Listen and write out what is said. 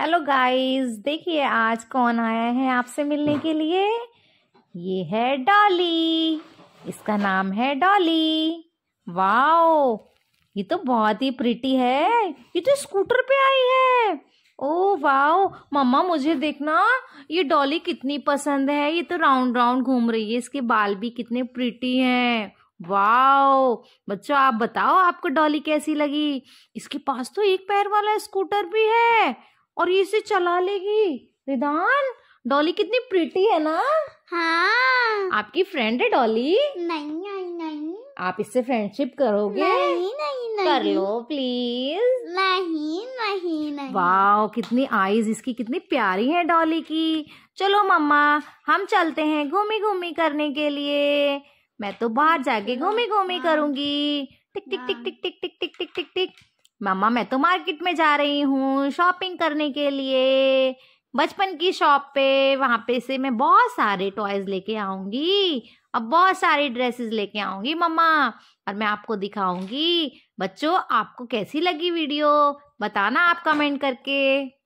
Hello guys देखिए आज कौन आया है आपसे मिलने हाँ। के लिए ये है डॉली इसका नाम है डॉली वाओ ये तो बहुत ही प्रिटी है ये तो स्कूटर पे आई है ओ वाओ मम्मा मुझे देखना ये डॉली कितनी पसंद है ये तो राउंड राउंड घूम रही है इसके बाल भी कितने प्रिटी हैं वाओ बच्चों आप बताओ आपको डॉली कैसी लगी इसके पास तो एक पैर वाला स्कूटर भी है और ये इसे चला लेगी रिदान डॉली कितनी प्रिटी है ना हाँ आपकी फ्रेंड है डॉली नहीं नहीं नहीं आप इससे फ्रेंडशिप करोगे नहीं नहीं नहीं कर लो प्लीज नहीं नहीं नहीं वाओ कितनी आईज इसकी कितनी प्यारी है डॉली की चलो मम्मा हम चलते हैं घूमी घूमी करने के लिए मैं तो बाहर जाके घूमी घूमी हाँ। करूंगी टिक टिक टिक हाँ। टिक टिक टिक मामा मैं तो मार्केट में जा रही हूँ शॉपिंग करने के लिए बचपन की शॉप पे वहाँ पे से मैं बहुत सारे टॉयज लेके आऊंगी अब बहुत सारी ड्रेसेस लेके आऊंगी मम्मा और मैं आपको दिखाऊंगी बच्चों आपको कैसी लगी वीडियो बताना आप कमेंट करके